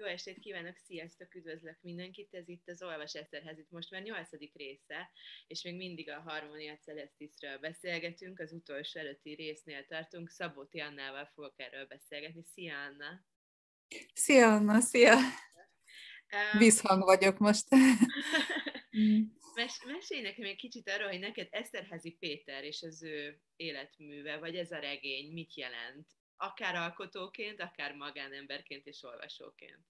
Jó estét kívánok, sziasztok, üdvözlök mindenkit, ez itt az Olvas Eszterhez, itt most már nyolcadik része, és még mindig a Harmonia Celestisről beszélgetünk, az utolsó előtti résznél tartunk, Szabó Tiannával fogok erről beszélgetni. Szia, Anna! Szia, Anna, szia! Vízhang vagyok most. Mes- mesélj nekem egy kicsit arról, hogy neked Eszterházi Péter és az ő életműve, vagy ez a regény mit jelent akár alkotóként, akár magánemberként és olvasóként?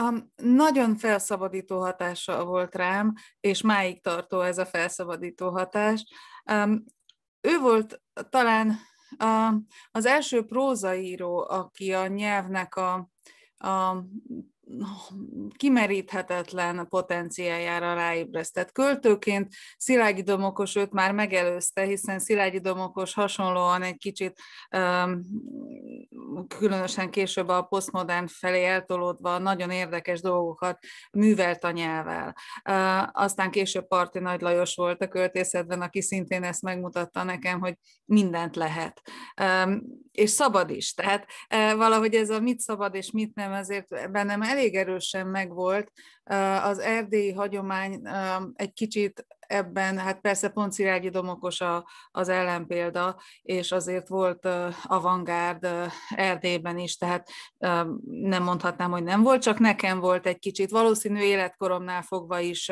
Um, nagyon felszabadító hatása volt rám, és máig tartó ez a felszabadító hatás. Um, ő volt talán az első prózaíró, aki a nyelvnek a, a kimeríthetetlen potenciájára ráébresztett. Költőként Szilágyi Domokos őt már megelőzte, hiszen Szilágyi Domokos hasonlóan egy kicsit különösen később a posztmodern felé eltolódva nagyon érdekes dolgokat művelt a nyelvvel. Aztán később Parti Nagy Lajos volt a költészetben, aki szintén ezt megmutatta nekem, hogy mindent lehet. És szabad is. Tehát valahogy ez a mit szabad és mit nem, azért bennem elég elég erősen megvolt. Az erdélyi hagyomány egy kicsit ebben, hát persze pont Szirágyi Domokos a, az ellenpélda, és azért volt avantgárd Erdélyben is, tehát nem mondhatnám, hogy nem volt, csak nekem volt egy kicsit, valószínű életkoromnál fogva is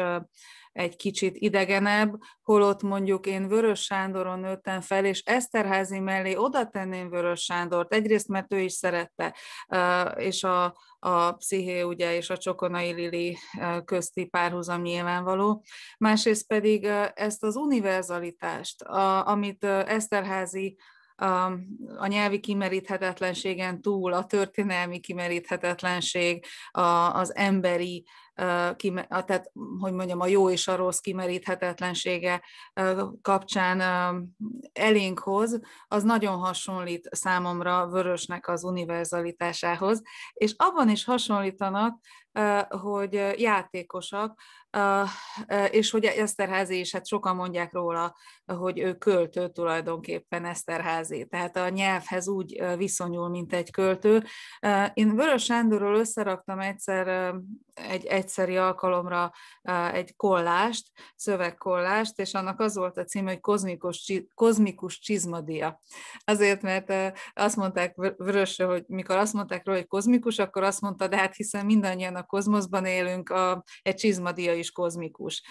egy kicsit idegenebb, holott mondjuk én Vörös Sándoron nőttem fel, és Eszterházi mellé oda tenném Vörös Sándort, egyrészt mert ő is szerette, és a, a psziché ugye és a Csokonai Lili közti párhuzam nyilvánvaló. Másrészt pedig ezt az univerzalitást, amit Eszterházi a, a nyelvi kimeríthetetlenségen túl a történelmi kimeríthetetlenség, a, az emberi, a, a, tehát hogy mondjam, a jó és a rossz kimeríthetetlensége kapcsán elénk hoz, az nagyon hasonlít számomra Vörösnek az univerzalitásához, és abban is hasonlítanak, hogy játékosak, és hogy Eszterházi is, hát sokan mondják róla, hogy ő költő tulajdonképpen Eszterházi, tehát a nyelvhez úgy viszonyul, mint egy költő. Én Vörös Sándorról összeraktam egyszer egy egyszeri alkalomra egy kollást, szövegkollást, és annak az volt a cím, hogy kozmikus, kozmikus csizmadia. Azért, mert azt mondták Vörösre, hogy mikor azt mondták róla, hogy kozmikus, akkor azt mondta, de hát hiszen mindannyian a kozmoszban élünk, a, egy csizmadia is kozmikus.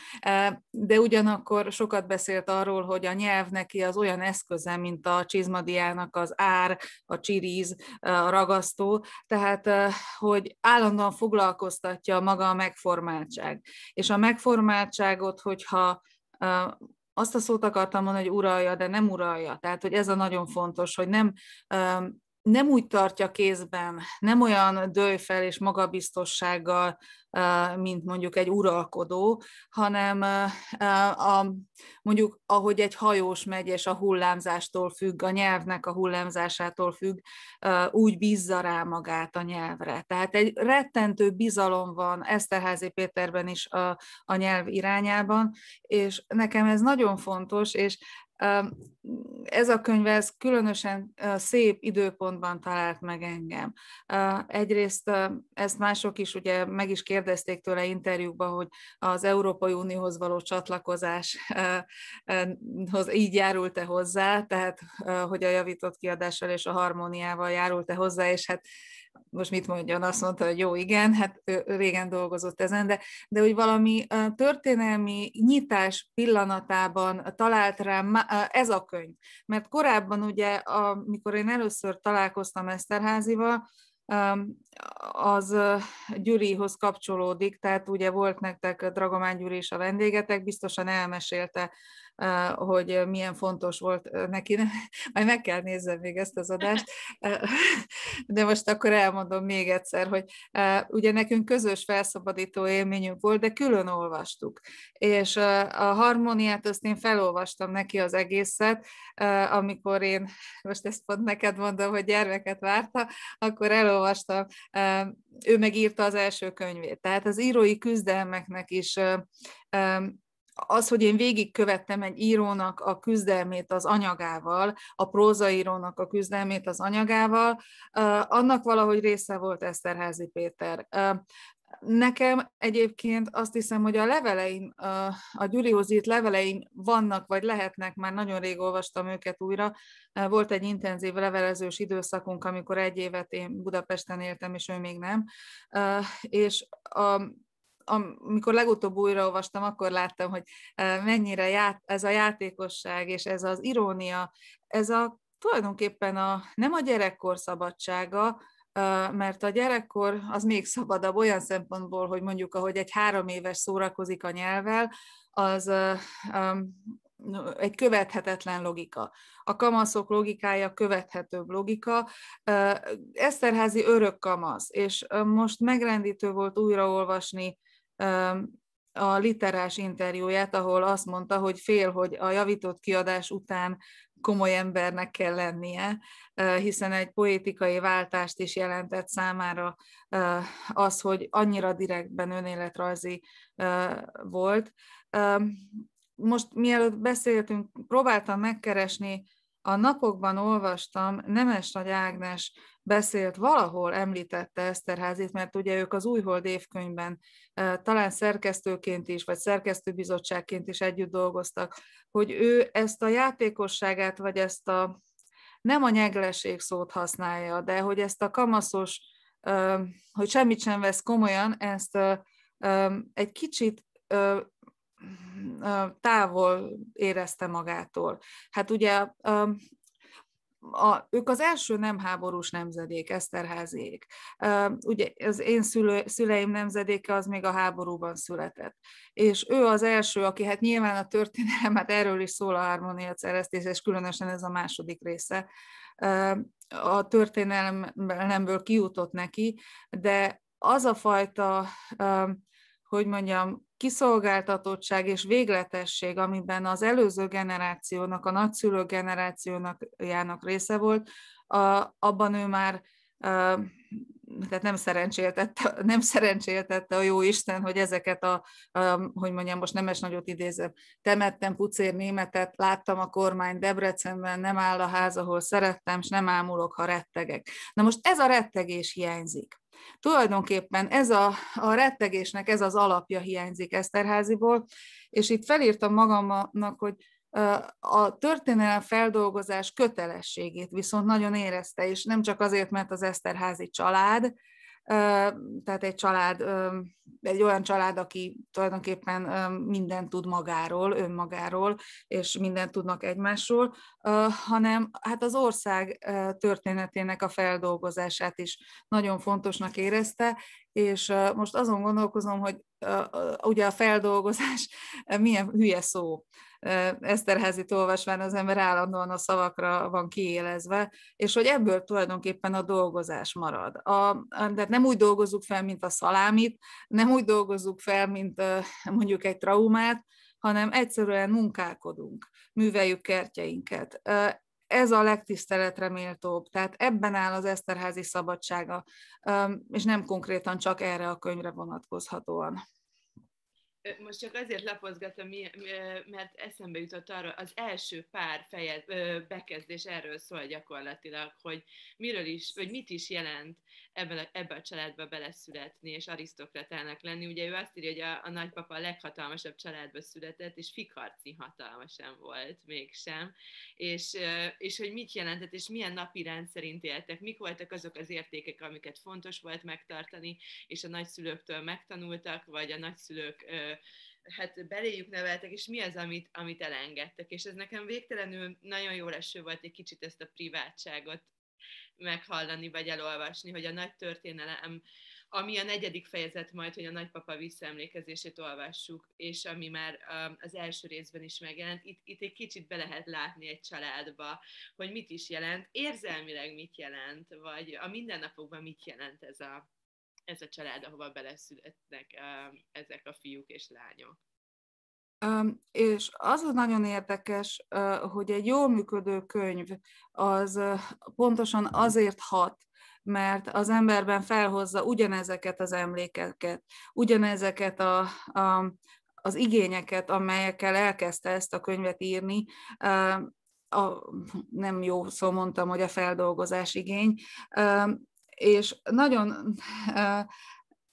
De ugyanakkor sokat beszélt arról, hogy a nyelv neki az olyan eszköze, mint a csizmadiának az ár, a csiríz, a ragasztó, tehát hogy állandóan foglalkoztatja maga a megformáltság. És a megformáltságot, hogyha azt a szót akartam mondani, hogy uralja, de nem uralja. Tehát, hogy ez a nagyon fontos, hogy nem nem úgy tartja kézben, nem olyan dőj fel és magabiztossággal, mint mondjuk egy uralkodó, hanem a, mondjuk ahogy egy hajós megy, és a hullámzástól függ, a nyelvnek a hullámzásától függ, úgy bízza rá magát a nyelvre. Tehát egy rettentő bizalom van Eszterházi Péterben is a, a nyelv irányában, és nekem ez nagyon fontos, és ez a könyv ez különösen szép időpontban talált meg engem. Egyrészt ezt mások is ugye meg is kérdezték tőle interjúban, hogy az Európai Unióhoz való csatlakozáshoz így járult-e hozzá, tehát hogy a javított kiadással és a harmóniával járult-e hozzá, és hát most mit mondjon, azt mondta, hogy jó, igen, hát ő régen dolgozott ezen, de, de hogy valami történelmi nyitás pillanatában talált rám ez a könyv. Mert korábban ugye, amikor én először találkoztam Eszterházival, az Gyurihoz kapcsolódik, tehát ugye volt nektek Dragomán Gyuri is a vendégetek, biztosan elmesélte hogy milyen fontos volt neki. Majd meg kell nézzem még ezt az adást, de most akkor elmondom még egyszer, hogy ugye nekünk közös felszabadító élményünk volt, de külön olvastuk. És a harmóniát azt én felolvastam neki az egészet, amikor én, most ezt pont neked mondom, hogy gyermeket várta, akkor elolvastam, ő megírta az első könyvét. Tehát az írói küzdelmeknek is az, hogy én végigkövettem egy írónak a küzdelmét az anyagával, a prózaírónak a küzdelmét az anyagával, annak valahogy része volt Eszterházi Péter. Nekem egyébként azt hiszem, hogy a leveleim, a Gyurihoz írt leveleim vannak, vagy lehetnek, már nagyon rég olvastam őket újra. Volt egy intenzív levelezős időszakunk, amikor egy évet én Budapesten éltem, és ő még nem. És a amikor legutóbb újraolvastam, akkor láttam, hogy e, mennyire ját, ez a játékosság és ez az irónia, ez a tulajdonképpen a, nem a gyerekkor szabadsága, e, mert a gyerekkor az még szabadabb olyan szempontból, hogy mondjuk, ahogy egy három éves szórakozik a nyelvvel, az e, egy követhetetlen logika. A kamaszok logikája követhetőbb logika. Eszterházi örök kamasz, és most megrendítő volt újraolvasni a literás interjúját, ahol azt mondta, hogy fél, hogy a javított kiadás után komoly embernek kell lennie, hiszen egy poétikai váltást is jelentett számára az, hogy annyira direktben önéletrajzi volt. Most mielőtt beszéltünk, próbáltam megkeresni, a napokban olvastam Nemes Nagy Ágnes beszélt, valahol említette Eszterházit, mert ugye ők az Újhold évkönyvben talán szerkesztőként is, vagy szerkesztőbizottságként is együtt dolgoztak, hogy ő ezt a játékosságát, vagy ezt a nem a nyegleség szót használja, de hogy ezt a kamaszos, hogy semmit sem vesz komolyan, ezt egy kicsit távol érezte magától. Hát ugye a, ők az első nem háborús nemzedék, Eszterházék. Ugye az én szülő, szüleim nemzedéke az még a háborúban született. És ő az első, aki hát nyilván a történelem, hát erről is szól a harmónia szereztés, és különösen ez a második része, a történelemből kijutott neki, de az a fajta, hogy mondjam, kiszolgáltatottság és végletesség, amiben az előző generációnak, a nagyszülő generációjának része volt, a, abban ő már tehát nem szerencséltette, nem szerencséltette a jó Isten, hogy ezeket a, a hogy mondjam, most nemes nagyot idézem, temettem pucér németet, láttam a kormány Debrecenben, nem áll a ház, ahol szerettem, és nem ámulok, ha rettegek. Na most ez a rettegés hiányzik. Tulajdonképpen ez a, a rettegésnek ez az alapja hiányzik Eszterháziból, és itt felírtam magamnak, hogy a történelem feldolgozás kötelességét viszont nagyon érezte, és nem csak azért, mert az Eszterházi család, tehát egy család egy olyan család, aki tulajdonképpen mindent tud magáról, önmagáról, és mindent tudnak egymásról, hanem hát az ország történetének a feldolgozását is nagyon fontosnak érezte, és most azon gondolkozom, hogy ugye a feldolgozás milyen hülye szó. Eszterházit olvasván az ember állandóan a szavakra van kiélezve, és hogy ebből tulajdonképpen a dolgozás marad. A, de nem úgy dolgozzuk fel, mint a szalámit, nem úgy dolgozzuk fel, mint mondjuk egy traumát, hanem egyszerűen munkálkodunk, műveljük kertjeinket ez a legtiszteletre méltóbb. Tehát ebben áll az Eszterházi szabadsága, és nem konkrétan csak erre a könyvre vonatkozhatóan most csak azért lapozgatom, mert eszembe jutott arra, az első pár fejez, bekezdés erről szól gyakorlatilag, hogy miről is, vagy mit is jelent ebben a, ebbe a családba beleszületni és arisztokratának lenni. Ugye ő azt írja, hogy a, a nagypapa a leghatalmasabb családba született, és fikarci hatalma sem volt mégsem, és, és hogy mit jelentett, és milyen napi rend szerint éltek, mik voltak azok az értékek, amiket fontos volt megtartani, és a nagyszülőktől megtanultak, vagy a nagyszülők hát beléjük neveltek, és mi az, amit, amit elengedtek. És ez nekem végtelenül nagyon jó eső volt egy kicsit ezt a privátságot meghallani vagy elolvasni, hogy a nagy történelem, ami a negyedik fejezet majd, hogy a nagypapa visszaemlékezését olvassuk, és ami már az első részben is megjelent, itt, itt egy kicsit be lehet látni egy családba, hogy mit is jelent, érzelmileg mit jelent, vagy a mindennapokban mit jelent ez a, ez a család, ahova beleszületnek ezek a fiúk és lányok. És az az nagyon érdekes, hogy egy jól működő könyv az pontosan azért hat, mert az emberben felhozza ugyanezeket az emlékeket, ugyanezeket a, a, az igényeket, amelyekkel elkezdte ezt a könyvet írni, a, nem jó szó mondtam, hogy a feldolgozás igény, és nagyon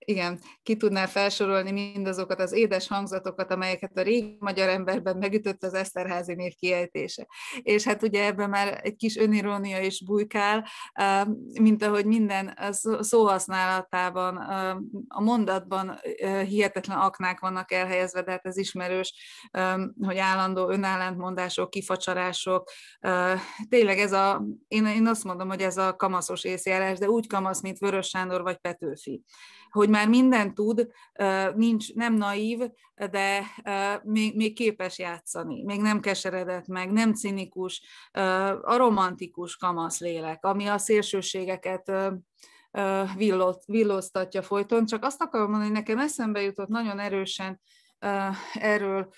igen, ki tudná felsorolni mindazokat az édes hangzatokat, amelyeket a régi magyar emberben megütött az Eszterházi név kiejtése. És hát ugye ebben már egy kis önirónia is bujkál, um, mint ahogy minden szóhasználatában, um, a mondatban uh, hihetetlen aknák vannak elhelyezve, de hát ez ismerős, um, hogy állandó önállentmondások, kifacsarások, uh, tényleg ez a, én, én azt mondom, hogy ez a kamaszos észjárás, de úgy kamasz, mint Vörös Sándor vagy Petőfi hogy már mindent tud, nincs, nem naív, de még, még képes játszani, még nem keseredett meg, nem cinikus, a romantikus kamasz lélek, ami a szélsőségeket villott, villoztatja folyton. Csak azt akarom mondani, hogy nekem eszembe jutott nagyon erősen erről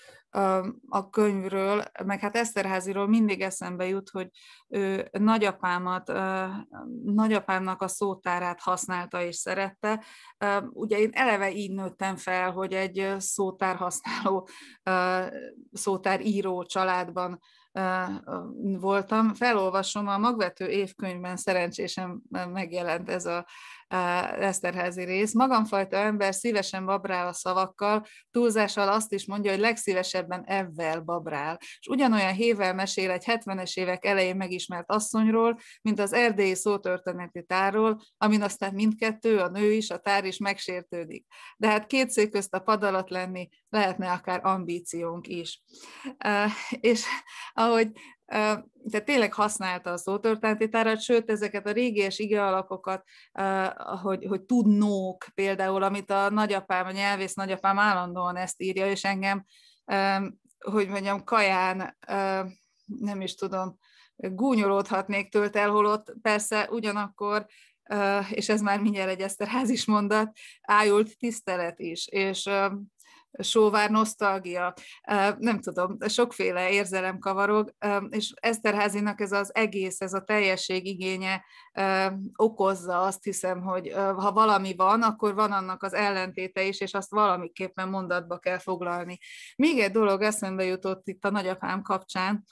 a könyvről, meg hát Eszterháziról mindig eszembe jut, hogy ő nagyapámat, nagyapámnak a szótárát használta és szerette. Ugye én eleve így nőttem fel, hogy egy szótár használó, szótár író családban voltam. Felolvasom, a magvető évkönyvben szerencsésen megjelent ez a Eszterházi rész. Magamfajta ember szívesen babrál a szavakkal, túlzással azt is mondja, hogy legszívesebben ebben babrál. És ugyanolyan hével mesél egy 70-es évek elején megismert asszonyról, mint az erdélyi szótörténeti tárról, amin aztán mindkettő, a nő is, a tár is megsértődik. De hát két szék közt a pad alatt lenni lehetne akár ambíciónk is. És ahogy tehát tényleg használta a szótörténeti tárat, sőt, ezeket a régi és ige alakokat, hogy, hogy tudnók például, amit a nagyapám, a nyelvész nagyapám állandóan ezt írja, és engem, hogy mondjam, kaján, nem is tudom, gúnyolódhatnék tőlt el, holott persze ugyanakkor és ez már mindjárt egy Eszterház is mondat, ájult tisztelet is, és sóvár nosztalgia, nem tudom, sokféle érzelem kavarog, és Eszterházinak ez az egész, ez a teljesség igénye okozza azt hiszem, hogy ha valami van, akkor van annak az ellentéte is, és azt valamiképpen mondatba kell foglalni. Még egy dolog eszembe jutott itt a nagyapám kapcsán,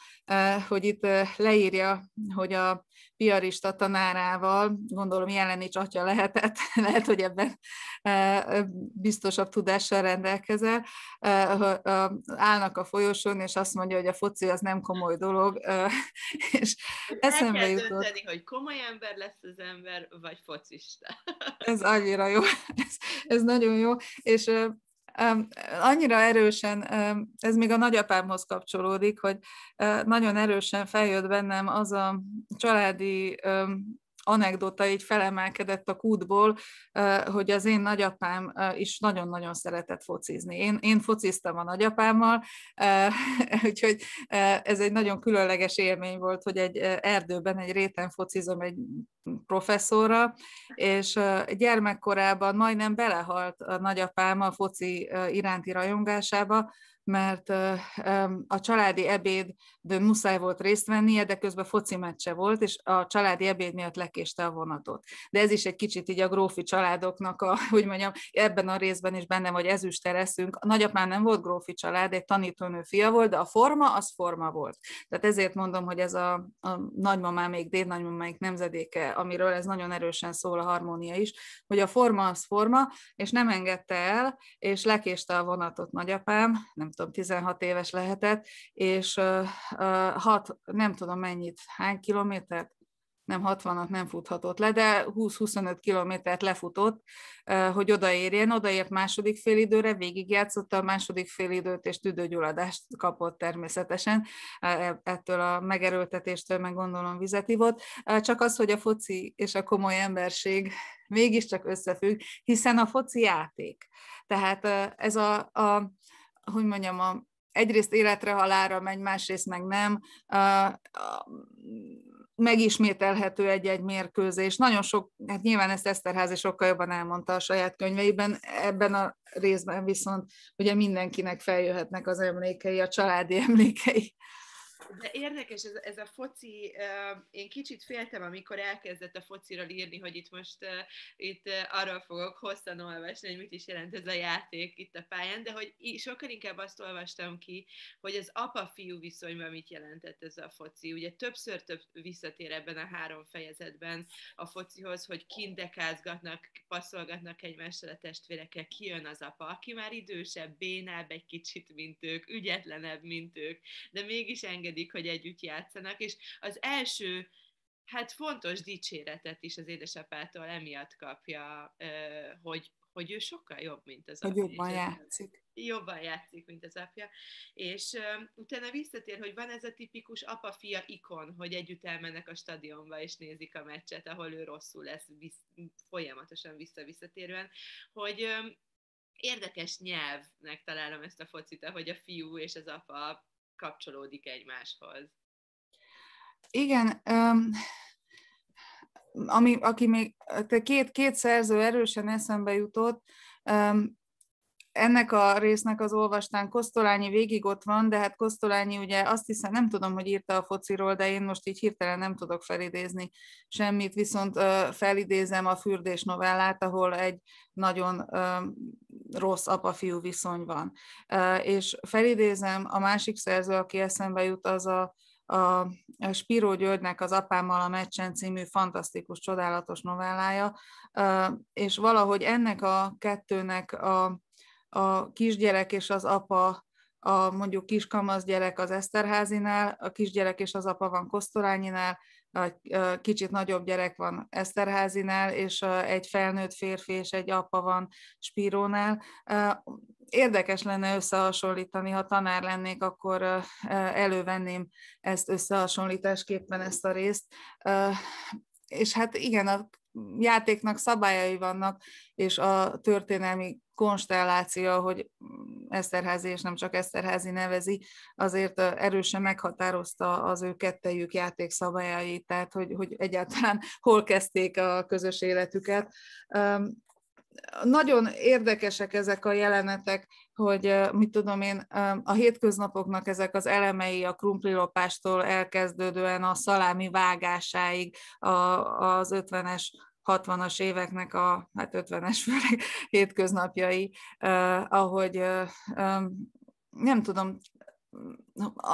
hogy itt leírja, hogy a piarista tanárával, gondolom Jelenics atya lehetett, lehet, hogy ebben e, e, biztosabb tudással rendelkezel, e, állnak a folyosón, és azt mondja, hogy a foci az nem komoly dolog, és eszembe El jutott. Dönteni, hogy komoly ember lesz az ember, vagy focista. Ez annyira jó, ez, ez nagyon jó, és Annyira erősen, ez még a nagyapámhoz kapcsolódik, hogy nagyon erősen feljött bennem az a családi anekdota így felemelkedett a kútból, hogy az én nagyapám is nagyon-nagyon szeretett focizni. Én, én fociztam a nagyapámmal, úgyhogy ez egy nagyon különleges élmény volt, hogy egy erdőben, egy réten focizom egy professzorra, és gyermekkorában majdnem belehalt a nagyapám a foci iránti rajongásába, mert a családi ebéd de muszáj volt részt vennie, de közben foci meccse volt, és a családi ebéd miatt lekéste a vonatot. De ez is egy kicsit így a grófi családoknak, a, hogy mondjam, ebben a részben is benne, hogy leszünk. A nagyapám nem volt grófi család, egy tanítónő fia volt, de a forma az forma volt. Tehát ezért mondom, hogy ez a, a nagymamámék, dédnagymamáik nemzedéke, amiről ez nagyon erősen szól a harmónia is, hogy a forma az forma, és nem engedte el, és lekéste a vonatot nagyapám, nem tudom, 16 éves lehetett, és hat, nem tudom mennyit, hány kilométert, nem 60-at nem futhatott le, de 20-25 kilométert lefutott, hogy odaérjen, odaért második időre, végigjátszotta a második időt, és tüdőgyulladást kapott természetesen, e, ettől a megerőltetéstől meg gondolom vizet ivott. Csak az, hogy a foci és a komoly emberség mégiscsak összefügg, hiszen a foci játék. Tehát ez a, a hogy mondjam, a, egyrészt életre halára megy, másrészt meg nem. A, a, megismételhető egy-egy mérkőzés. Nagyon sok, hát nyilván ezt Eszterházi sokkal jobban elmondta a saját könyveiben, ebben a részben viszont ugye mindenkinek feljöhetnek az emlékei, a családi emlékei de érdekes ez, ez a foci, én kicsit féltem, amikor elkezdett a fociról írni, hogy itt most itt arról fogok hosszan olvasni, hogy mit is jelent ez a játék itt a pályán, de hogy sokkal inkább azt olvastam ki, hogy az apa-fiú viszonyban mit jelentett ez a foci. Ugye többször több visszatér ebben a három fejezetben a focihoz, hogy kindekázgatnak, passzolgatnak egymással a testvérekkel, kijön az apa, aki már idősebb, bénább egy kicsit, mint ők, ügyetlenebb, mint ők, de mégis enged működik, hogy együtt játszanak, és az első hát fontos dicséretet is az édesapától emiatt kapja, hogy, hogy ő sokkal jobb, mint az hogy apja. jobban játszik. Jobban játszik, mint az apja. És utána visszatér, hogy van ez a tipikus apa-fia ikon, hogy együtt elmennek a stadionba és nézik a meccset, ahol ő rosszul lesz visz, folyamatosan visszatérően hogy um, érdekes nyelvnek találom ezt a focit, hogy a fiú és az apa kapcsolódik egymáshoz. Igen, um, ami, aki még, két, két szerző erősen eszembe jutott, um, ennek a résznek az olvastán Kosztolányi végig ott van, de hát Kosztolányi ugye azt hiszem, nem tudom, hogy írta a fociról, de én most így hirtelen nem tudok felidézni semmit, viszont felidézem a Fürdés novellát, ahol egy nagyon rossz apa-fiú viszony van. És felidézem a másik szerző, aki eszembe jut, az a a Spiró Györgynek az Apámmal a meccsen című fantasztikus, csodálatos novellája, és valahogy ennek a kettőnek a, a kisgyerek és az apa, a mondjuk kiskamasz gyerek az Eszterházinál, a kisgyerek és az apa van Kosztorányinál, a kicsit nagyobb gyerek van Eszterházinál, és egy felnőtt férfi és egy apa van Spirónál. Érdekes lenne összehasonlítani, ha tanár lennék, akkor elővenném ezt összehasonlításképpen ezt a részt. És hát igen, a játéknak szabályai vannak, és a történelmi konstelláció, hogy Eszterházi és nem csak Eszterházi nevezi, azért erősen meghatározta az ő kettejük játékszabályait, tehát hogy, hogy egyáltalán hol kezdték a közös életüket. Nagyon érdekesek ezek a jelenetek, hogy mit tudom én, a hétköznapoknak ezek az elemei a krumplilopástól elkezdődően a szalámi vágásáig a, az 50-es 60-as éveknek a, hát 50-es főleg hétköznapjai, eh, ahogy eh, nem tudom,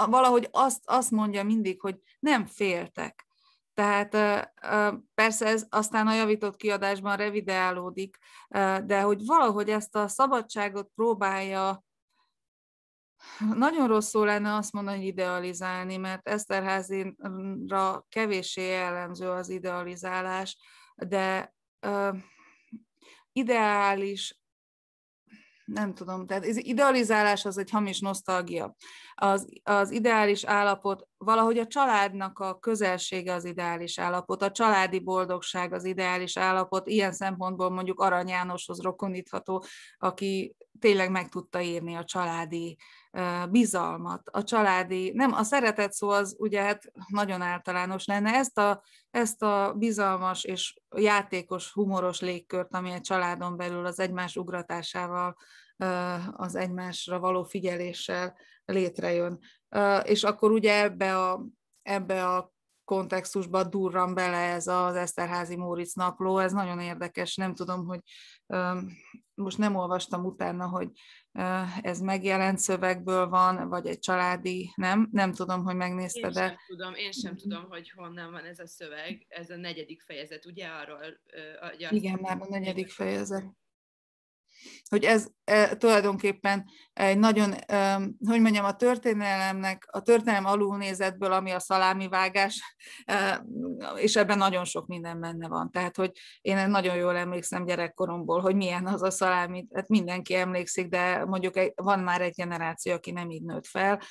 valahogy azt, azt mondja mindig, hogy nem féltek. Tehát persze ez aztán a javított kiadásban revideálódik, de hogy valahogy ezt a szabadságot próbálja nagyon rosszul lenne azt mondani, hogy idealizálni, mert Eszterházinra kevéssé jellemző az idealizálás, de uh, ideális, nem tudom, tehát az idealizálás az egy hamis nosztalgia. Az, az ideális állapot, valahogy a családnak a közelsége az ideális állapot, a családi boldogság az ideális állapot, ilyen szempontból mondjuk Arany Jánoshoz rokonítható, aki tényleg meg tudta írni a családi bizalmat, a családi, nem, a szeretet szó az ugye hát nagyon általános lenne, ezt a, ezt a bizalmas és játékos, humoros légkört, ami egy családon belül az egymás ugratásával, az egymásra való figyeléssel létrejön. És akkor ugye ebbe a, ebbe a kontextusba durran bele ez az Eszterházi Móricz napló, ez nagyon érdekes, nem tudom, hogy most nem olvastam utána, hogy ez megjelent szövegből van, vagy egy családi, nem? Nem tudom, hogy megnézted, de... tudom, én sem tudom, hogy honnan van ez a szöveg, ez a negyedik fejezet, ugye arról? a, Igen, már a negyedik fejezet hogy ez e, tulajdonképpen egy nagyon, e, hogy mondjam, a történelemnek, a történelem alulnézetből, ami a szalámi vágás, e, és ebben nagyon sok minden benne van. Tehát, hogy én nagyon jól emlékszem gyerekkoromból, hogy milyen az a szalámi, hát mindenki emlékszik, de mondjuk van már egy generáció, aki nem így nőtt fel.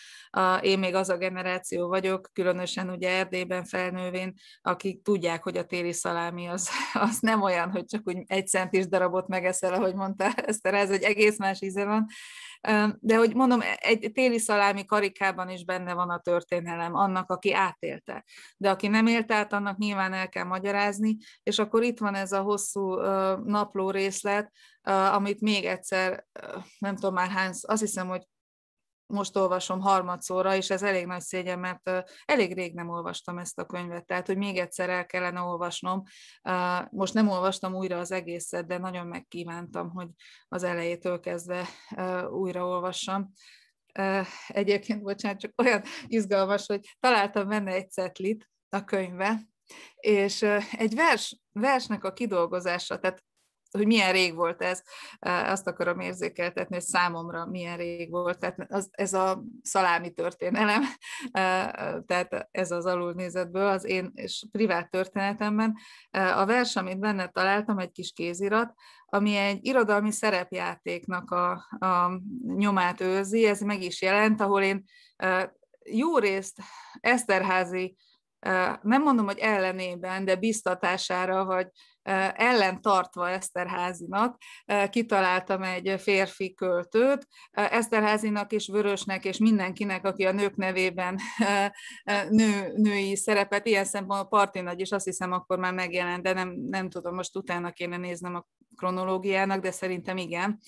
Én még az a generáció vagyok, különösen ugye Erdélyben felnővén, akik tudják, hogy a téli szalámi az, az nem olyan, hogy csak úgy egy centis darabot megeszel, ahogy mondtál, aztán ez egy egész más íze van. De hogy mondom, egy téli szalámi karikában is benne van a történelem, annak, aki átélte. De aki nem élt át, annak nyilván el kell magyarázni, és akkor itt van ez a hosszú napló részlet, amit még egyszer, nem tudom már hány, azt hiszem, hogy most olvasom harmadszóra, és ez elég nagy szégyen, mert elég rég nem olvastam ezt a könyvet, tehát hogy még egyszer el kellene olvasnom. Most nem olvastam újra az egészet, de nagyon megkívántam, hogy az elejétől kezdve újra olvassam. Egyébként, bocsánat, csak olyan izgalmas, hogy találtam benne egy cetlit a könyve, és egy vers, versnek a kidolgozása, tehát hogy milyen rég volt ez, azt akarom érzékeltetni, hogy számomra milyen rég volt. Tehát az, ez a szalámi történelem, tehát ez az alulnézetből az én és privát történetemben. A vers, amit benne találtam, egy kis kézirat, ami egy irodalmi szerepjátéknak a, a nyomát őrzi, ez meg is jelent, ahol én jó részt Eszterházi nem mondom, hogy ellenében, de biztatására, vagy ellen tartva Eszterházinak kitaláltam egy férfi költőt. Eszterházinak és Vörösnek és mindenkinek, aki a nők nevében nő, női szerepet, ilyen szempontból Partinagy is azt hiszem akkor már megjelent, de nem, nem tudom, most utána kéne néznem a kronológiának, de szerintem igen,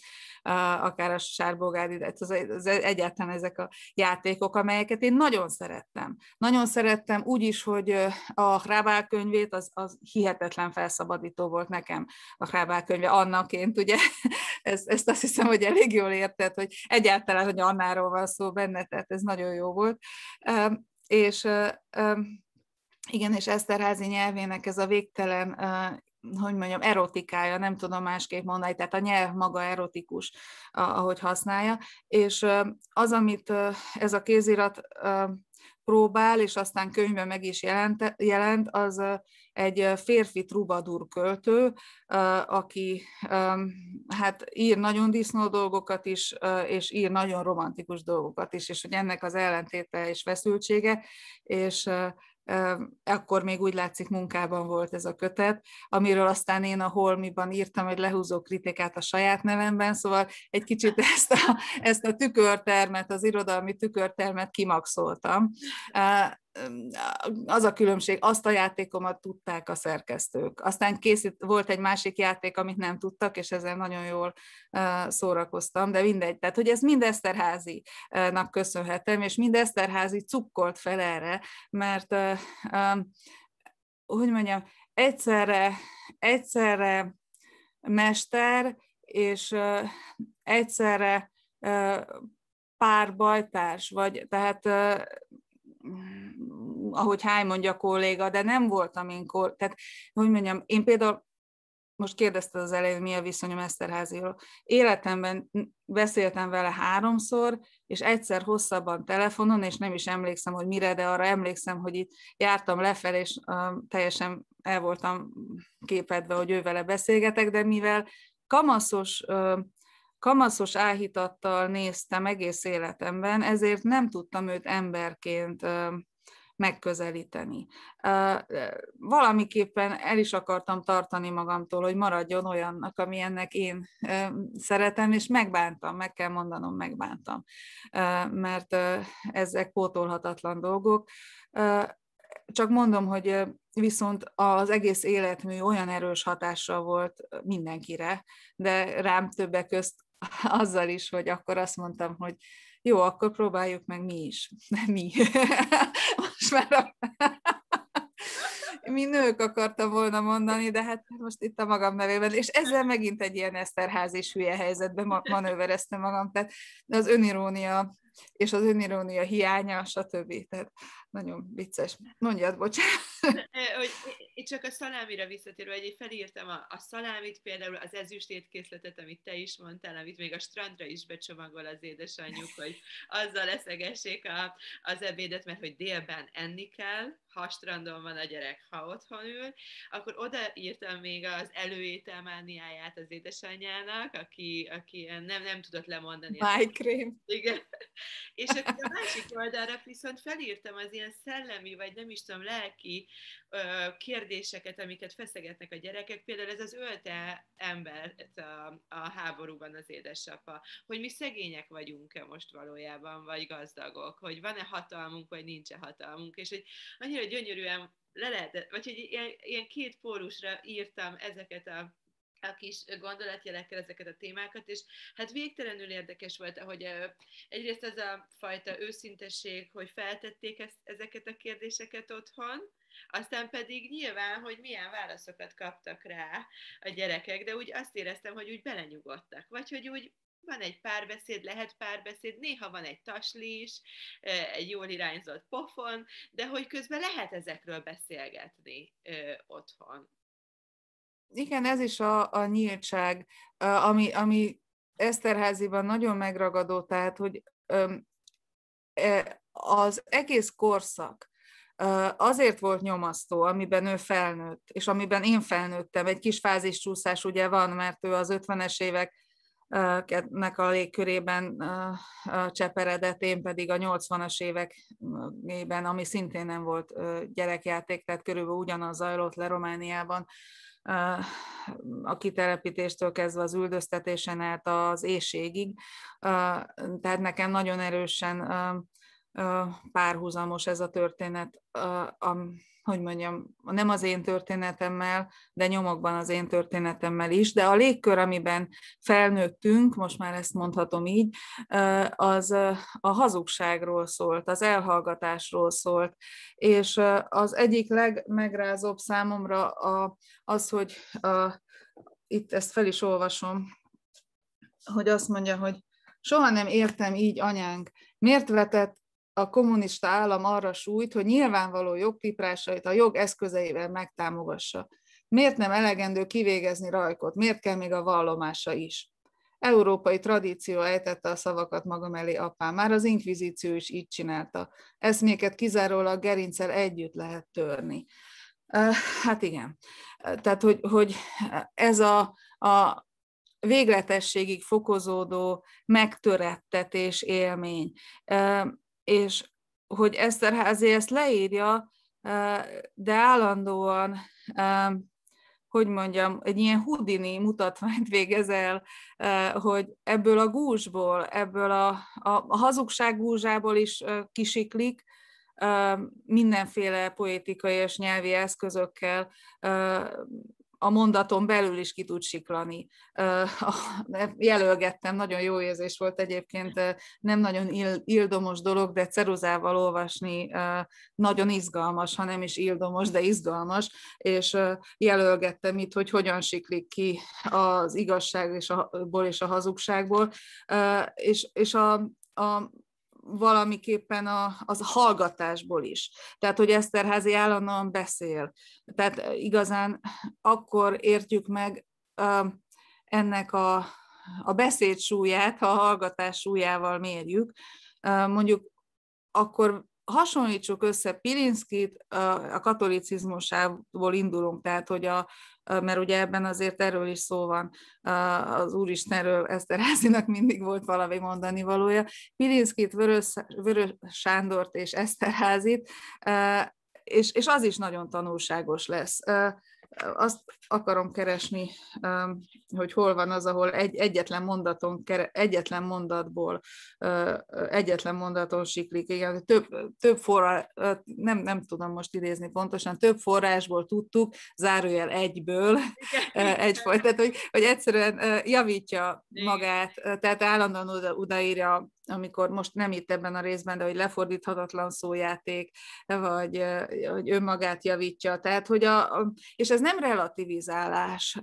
akár a Sárbogárdi, hát az, az egyáltalán ezek a játékok, amelyeket én nagyon szerettem. Nagyon szerettem úgy is, hogy a Hrábál könyvét az, az hihetetlen felszabadító volt nekem, a Hrábál könyve annaként, ugye, ezt, ezt azt hiszem, hogy elég jól érted, hogy egyáltalán, hogy Annáról van szó benne, tehát ez nagyon jó volt. És igen, és Eszterházi nyelvének ez a végtelen hogy mondjam, erotikája, nem tudom másképp mondani, tehát a nyelv maga erotikus, ahogy használja, és az, amit ez a kézirat próbál, és aztán könyvben meg is jelent, jelent az egy férfi trubadur költő, aki hát ír nagyon disznó dolgokat is, és ír nagyon romantikus dolgokat is, és hogy ennek az ellentéte és feszültsége, és akkor még úgy látszik munkában volt ez a kötet, amiről aztán én a Holmiban írtam egy lehúzó kritikát a saját nevemben, szóval egy kicsit ezt a, ezt a tükörtermet, az irodalmi tükörtermet kimaxoltam az a különbség, azt a játékomat tudták a szerkesztők. Aztán készít, volt egy másik játék, amit nem tudtak, és ezzel nagyon jól szórakoztam, de mindegy. Tehát, hogy ez mind Eszterházinak köszönhetem, és mind Eszterházi cukkolt fel erre, mert hogy mondjam, egyszerre, egyszerre mester, és egyszerre párbajtárs, vagy tehát ahogy hány mondja a kolléga, de nem voltam én, kol- tehát hogy mondjam, én például most kérdezted az elején, mi a viszonyom Eszterháziról. Életemben beszéltem vele háromszor, és egyszer hosszabban telefonon, és nem is emlékszem, hogy mire, de arra emlékszem, hogy itt jártam lefelé, és uh, teljesen el voltam képedve, hogy vele beszélgetek, de mivel kamaszos, uh, kamaszos áhítattal néztem egész életemben, ezért nem tudtam őt emberként uh, megközelíteni. Valamiképpen el is akartam tartani magamtól, hogy maradjon olyannak, amilyennek én szeretem, és megbántam, meg kell mondanom, megbántam, mert ezek pótolhatatlan dolgok. Csak mondom, hogy viszont az egész életmű olyan erős hatással volt mindenkire, de rám többek közt azzal is, hogy akkor azt mondtam, hogy jó, akkor próbáljuk meg mi is. nem Mi? most már a... mi nők akarta volna mondani, de hát most itt a magam nevében, és ezzel megint egy ilyen eszterházis hülye helyzetben manővereztem magam, tehát az önirónia és az önirónia hiánya, stb. Tehát nagyon vicces. Mondjad, bocsánat. Itt csak a szalámira visszatérve, én felírtam a, a szalámit, például az ezüstét készletet, amit te is mondtál, amit még a strandra is becsomagol az édesanyjuk, hogy azzal leszegessék a, az ebédet, mert hogy délben enni kell, ha strandon van a gyerek, ha otthon ül, akkor odaírtam még az előételmániáját az édesanyjának, aki, aki nem, nem tudott lemondani. Májkrém. Igen, és akkor a másik oldalra viszont felírtam az ilyen szellemi, vagy nem is tudom, lelki kérdéseket, amiket feszegetnek a gyerekek. Például ez az ölte embert a, a háborúban az édesapa, hogy mi szegények vagyunk-e most valójában, vagy gazdagok, hogy van-e hatalmunk, vagy nincs-e hatalmunk, és hogy annyira gyönyörűen le lehet, vagy hogy ilyen, ilyen két pólusra írtam ezeket a a kis gondolatjelekkel ezeket a témákat, és hát végtelenül érdekes volt, ahogy egyrészt ez a fajta őszintesség, hogy feltették ezt, ezeket a kérdéseket otthon, aztán pedig nyilván, hogy milyen válaszokat kaptak rá a gyerekek, de úgy azt éreztem, hogy úgy belenyugodtak, vagy hogy úgy van egy párbeszéd, lehet párbeszéd, néha van egy tasli is, egy jól irányzott pofon, de hogy közben lehet ezekről beszélgetni ö, otthon igen, ez is a, a nyíltság, ami, ami Eszterháziban nagyon megragadó, tehát, hogy e, az egész korszak azért volt nyomasztó, amiben ő felnőtt, és amiben én felnőttem. Egy kis fáziscsúszás ugye van, mert ő az 50-es éveknek a légkörében cseperedett, én pedig a 80-as években, ami szintén nem volt gyerekjáték, tehát körülbelül ugyanaz zajlott le Romániában a kitelepítéstől kezdve az üldöztetésen át az éjségig. Tehát nekem nagyon erősen párhuzamos ez a történet, a, a, hogy mondjam, nem az én történetemmel, de nyomokban az én történetemmel is, de a légkör, amiben felnőttünk, most már ezt mondhatom így, az a hazugságról szólt, az elhallgatásról szólt, és az egyik legmegrázóbb számomra a, az, hogy a, itt ezt fel is olvasom, hogy azt mondja, hogy soha nem értem így anyánk, miért vetett a kommunista állam arra sújt, hogy nyilvánvaló jogpiprásait a jog eszközeivel megtámogassa. Miért nem elegendő kivégezni rajkot? Miért kell még a vallomása is? Európai tradíció ejtette a szavakat magam elé apám. Már az inkvizíció is így csinálta. Eszméket kizárólag gerincel együtt lehet törni. Hát igen. Tehát, hogy, hogy ez a, a, végletességig fokozódó megtörettetés élmény és hogy Eszterházi ezt leírja, de állandóan, hogy mondjam, egy ilyen hudini mutatványt végez el, hogy ebből a gúzsból, ebből a, a, a hazugság gúzsából is kisiklik, mindenféle poétikai és nyelvi eszközökkel a mondaton belül is ki tud siklani. Jelölgettem, nagyon jó érzés volt egyébként, nem nagyon ildomos dolog, de ceruzával olvasni nagyon izgalmas, ha nem is ildomos, de izgalmas, és jelölgettem itt, hogy hogyan siklik ki az igazságból és a hazugságból, és, és a, a valamiképpen a, az a hallgatásból is. Tehát, hogy Eszterházi állandóan beszél. Tehát igazán akkor értjük meg ennek a, a beszéd súlyát, ha a hallgatás súlyával mérjük. Mondjuk akkor hasonlítsuk össze Pilinszkit a katolicizmusából indulunk, tehát hogy a, mert ugye ebben azért erről is szó van, az Úristenről Eszterházinak mindig volt valami mondani valója. Pilinszkit, Vörös, Vörös Sándort és Eszterházit, és, és az is nagyon tanulságos lesz azt akarom keresni, um, hogy hol van az, ahol egy, egyetlen, mondaton, egyetlen mondatból, uh, egyetlen mondaton siklik. Igen, több, több forrás, uh, nem, nem tudom most idézni pontosan, több forrásból tudtuk, zárójel egyből, uh, egyfajta, tehát hogy, hogy egyszerűen javítja magát, tehát állandóan oda, odaírja amikor most nem itt ebben a részben, de hogy lefordíthatatlan szójáték, vagy hogy önmagát javítja. Tehát, hogy a, és ez nem relativizálás.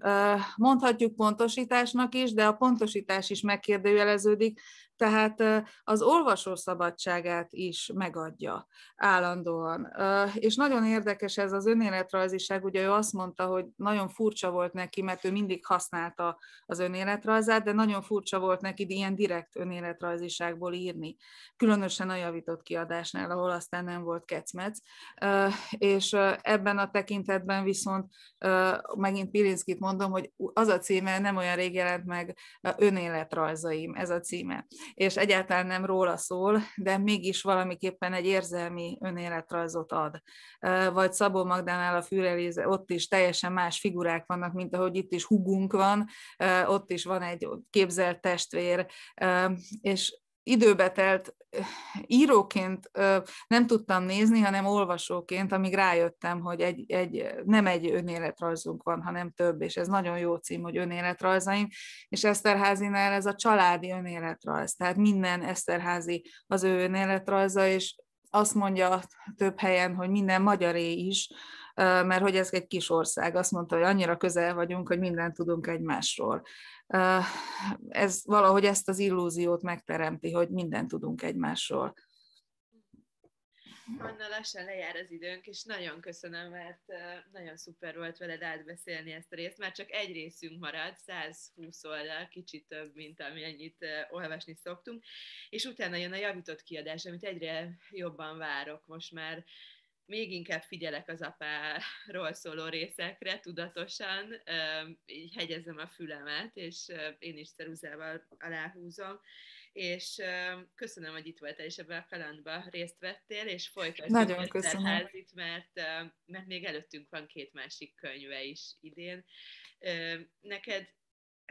Mondhatjuk pontosításnak is, de a pontosítás is megkérdőjeleződik, tehát az olvasó szabadságát is megadja állandóan. És nagyon érdekes ez az önéletrajziság, ugye ő azt mondta, hogy nagyon furcsa volt neki, mert ő mindig használta az önéletrajzát, de nagyon furcsa volt neki ilyen direkt önéletrajziságból írni, különösen a javított kiadásnál, ahol aztán nem volt kecmec. És ebben a tekintetben viszont megint Pirinszkit mondom, hogy az a címe nem olyan rég jelent meg önéletrajzaim, ez a címe és egyáltalán nem róla szól, de mégis valamiképpen egy érzelmi önéletrajzot ad. Vagy Szabó Magdánál a Füreléze, ott is teljesen más figurák vannak, mint ahogy itt is hugunk van, ott is van egy képzelt testvér, és időbe telt íróként nem tudtam nézni, hanem olvasóként, amíg rájöttem, hogy egy, egy, nem egy önéletrajzunk van, hanem több, és ez nagyon jó cím, hogy önéletrajzaim, és Eszterházinál ez a családi önéletrajz, tehát minden Eszterházi az ő önéletrajza, és azt mondja több helyen, hogy minden magyaré is, mert hogy ez egy kis ország. Azt mondta, hogy annyira közel vagyunk, hogy mindent tudunk egymásról ez valahogy ezt az illúziót megteremti, hogy mindent tudunk egymásról. Anna, lassan lejár az időnk, és nagyon köszönöm, mert nagyon szuper volt veled átbeszélni ezt a részt. Már csak egy részünk maradt, 120 oldal, kicsit több, mint amennyit olvasni szoktunk, és utána jön a javított kiadás, amit egyre jobban várok most már még inkább figyelek az apáról szóló részekre tudatosan, így hegyezem a fülemet, és én is ceruzával aláhúzom, és köszönöm, hogy itt voltál, és ebben a kalandban részt vettél, és folytatjuk Nagyon a köszönöm. Házit, mert, mert még előttünk van két másik könyve is idén. Neked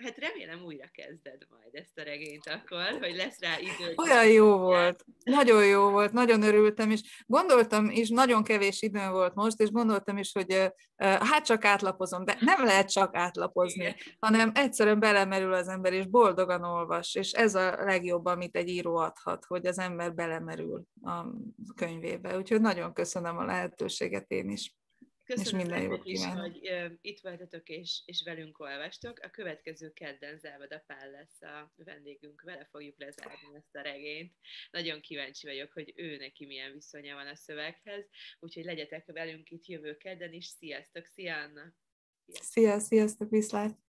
hát remélem újra kezded majd ezt a regényt akkor, hogy lesz rá idő. Olyan jó volt, nagyon jó volt, nagyon örültem, és gondoltam is, nagyon kevés időm volt most, és gondoltam is, hogy hát csak átlapozom, de nem lehet csak átlapozni, Igen. hanem egyszerűen belemerül az ember, és boldogan olvas, és ez a legjobb, amit egy író adhat, hogy az ember belemerül a könyvébe. Úgyhogy nagyon köszönöm a lehetőséget én is. Köszönöm és minden jót is, hogy itt voltatok és, és velünk olvastok. A következő kedden Závada Pál lesz a vendégünk, vele fogjuk lezárni ezt a regényt. Nagyon kíváncsi vagyok, hogy ő neki milyen viszonya van a szöveghez, úgyhogy legyetek velünk itt jövő kedden is. Sziasztok, szia Anna! Szia, sziasztok, viszlát!